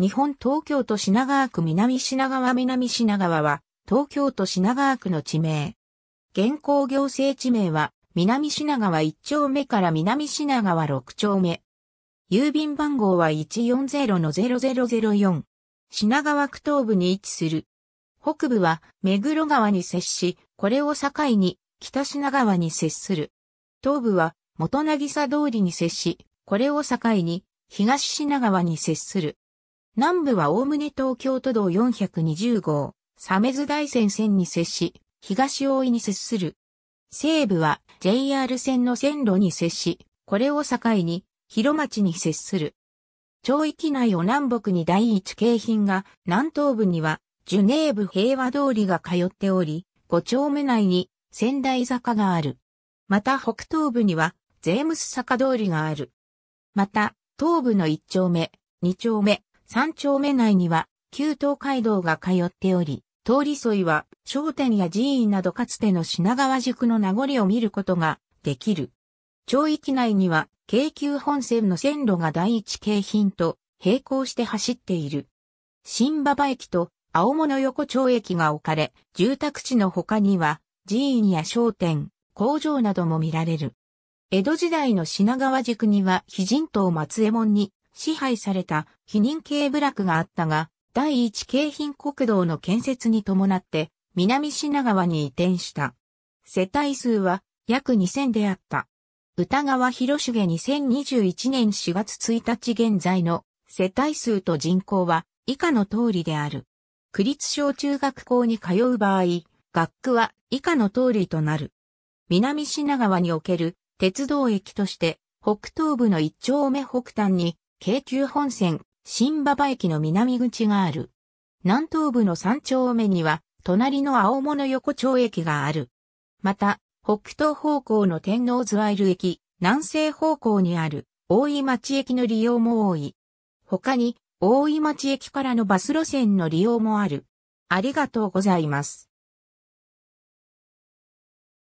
日本東京都品川区南品川南品川は、東京都品川区の地名。現行行政地名は、南品川1丁目から南品川6丁目。郵便番号は140-0004。品川区東部に位置する。北部は目黒川に接し、これを境に北品川に接する。東部は元渚通りに接し、これを境に東品川に接する。南部はおおむね東京都道420号、サメズ大線線に接し、東大井に接する。西部は JR 線の線路に接し、これを境に、広町に接する。町域内を南北に第一京浜が、南東部には、ジュネーブ平和通りが通っており、5丁目内に仙台坂がある。また北東部にはゼームス坂通りがある。また東部の1丁目、2丁目、三丁目内には、旧東海道が通っており、通り沿いは商店や寺院などかつての品川宿の名残を見ることができる。町域内には京急本線の線路が第一京浜と並行して走っている。新馬場駅と青物横町駅が置かれ、住宅地の他には寺院や商店、工場なども見られる。江戸時代の品川宿には、非人島松右衛門に支配された避妊系部落があったが、第一京浜国道の建設に伴って、南品川に移転した。世帯数は約2000であった。歌川広重2021年4月1日現在の世帯数と人口は以下の通りである。区立小中学校に通う場合、学区は以下の通りとなる。南品川における鉄道駅として、北東部の一丁目北端に京急本線、新馬場駅の南口がある。南東部の山頂目には、隣の青物横丁駅がある。また、北東方向の天王ズワイル駅、南西方向にある大井町駅の利用も多い。他に、大井町駅からのバス路線の利用もある。ありがとうございます。